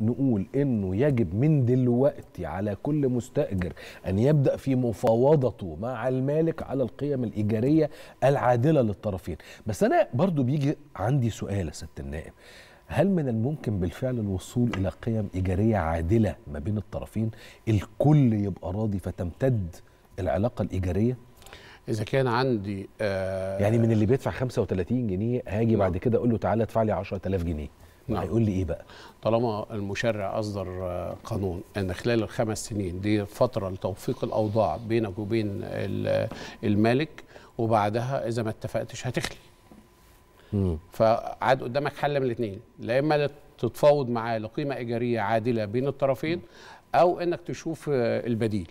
نقول انه يجب من دلوقتي على كل مستاجر ان يبدا في مفاوضته مع المالك على القيم الايجاريه العادله للطرفين بس انا برضو بيجي عندي سؤال يا ست النائب هل من الممكن بالفعل الوصول الى قيم ايجاريه عادله ما بين الطرفين الكل يبقى راضي فتمتد العلاقه الايجاريه اذا كان عندي آه يعني من اللي بيدفع 35 جنيه هاجي نعم. بعد كده اقول له تعالى ادفع لي 10000 جنيه نعم. هيقول لي ايه بقى طالما المشرع اصدر آه، قانون ان خلال الخمس سنين دي فتره لتوفيق الاوضاع بينك وبين آه، المالك وبعدها اذا ما اتفقتش هتخلي مم. فعاد قدامك حل من الاثنين لا اما تتفاوض معاه لقيمه ايجاريه عادله بين الطرفين او انك تشوف آه، البديل